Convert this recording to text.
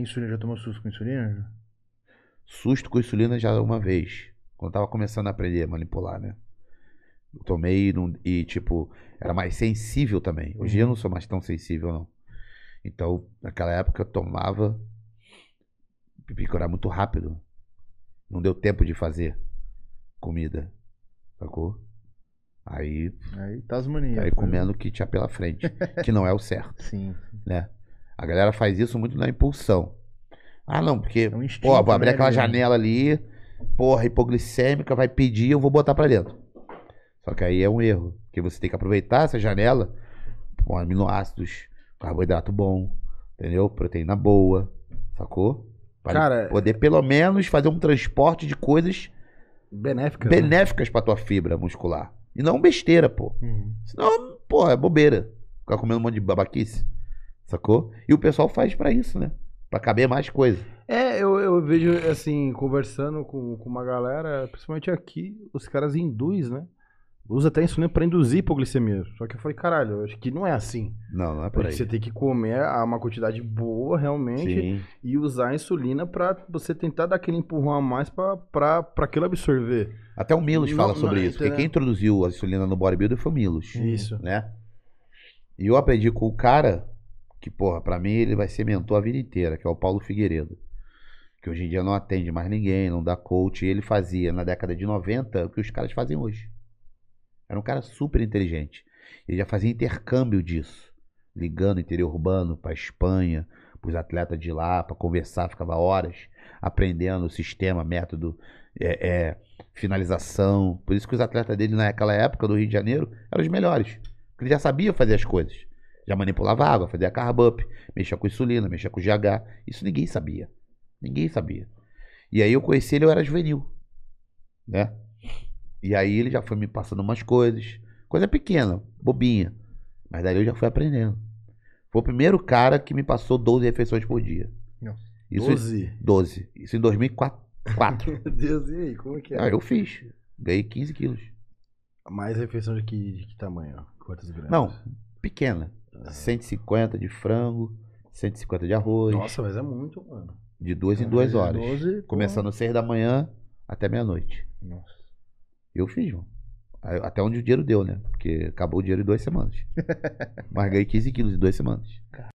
Insulina, já tomou susto com insulina? Susto com insulina já uma vez. Quando tava começando a aprender a manipular, né? Eu tomei e, tipo, era mais sensível também. Hoje uhum. eu não sou mais tão sensível, não. Então, naquela época eu tomava. Picorar muito rápido. Não deu tempo de fazer comida. Sacou? Aí. Aí tá as manias. Aí comendo o que tinha pela frente. que não é o certo. Sim. Né? A galera faz isso muito na impulsão. Ah, não, porque, é um instinto, pô, vou abrir né, aquela janela ali, porra, hipoglicêmica, vai pedir, eu vou botar pra dentro. Só que aí é um erro, porque você tem que aproveitar essa janela com aminoácidos, carboidrato bom, entendeu? Proteína boa, sacou? Pra Cara, poder pelo menos fazer um transporte de coisas benéficas, né? benéficas né? pra tua fibra muscular. E não besteira, pô. Uhum. Senão, pô, é bobeira. Ficar comendo um monte de babaquice. Sacou? E o pessoal faz para isso, né? Para caber mais coisa. É, eu, eu vejo, assim, conversando com, com uma galera, principalmente aqui, os caras induzem, né? usa até insulina para induzir hipoglicemia. Só que eu falei, caralho, eu acho que não é assim. Não, não é por Porque aí. Você tem que comer uma quantidade boa, realmente, Sim. e usar a insulina para você tentar dar aquele empurrão a mais para aquilo absorver. Até o Milos não, fala sobre não, isso, porque quem introduziu a insulina no bodybuilder foi o Milos. Isso. Né? E eu aprendi com o cara que, porra, para mim ele vai ser mentor a vida inteira, que é o Paulo Figueiredo. Que hoje em dia não atende mais ninguém, não dá coach. E ele fazia na década de 90 o que os caras fazem hoje. Era um cara super inteligente. Ele já fazia intercâmbio disso, ligando interior urbano para Espanha, para os atletas de lá, para conversar, ficava horas aprendendo o sistema, método, é, é, finalização. Por isso que os atletas dele naquela época do Rio de Janeiro eram os melhores. Porque ele já sabia fazer as coisas. Já manipulava água, fazia carbup, mexia com insulina, mexia com GH. Isso ninguém sabia. Ninguém sabia. E aí eu conheci ele, eu era juvenil. Né? E aí ele já foi me passando umas coisas. Coisa pequena, bobinha. Mas daí eu já fui aprendendo. Foi o primeiro cara que me passou 12 refeições por dia. Não. Isso 12? Em, 12. Isso em 2004. Meu Deus, e aí? Como é que é? Ah, eu fiz. Ganhei 15 quilos. Mais refeição de que, de que tamanho? quantas gramas? Não, pequena. 150 de frango, 150 de arroz. Nossa, mas é muito, mano. De duas é, em duas é horas. 12, começando às seis da manhã até meia-noite. Nossa. Eu fiz, mano. Até onde o dinheiro deu, né? Porque acabou o dinheiro em duas semanas. Mas ganhei 15 quilos em duas semanas. Caramba.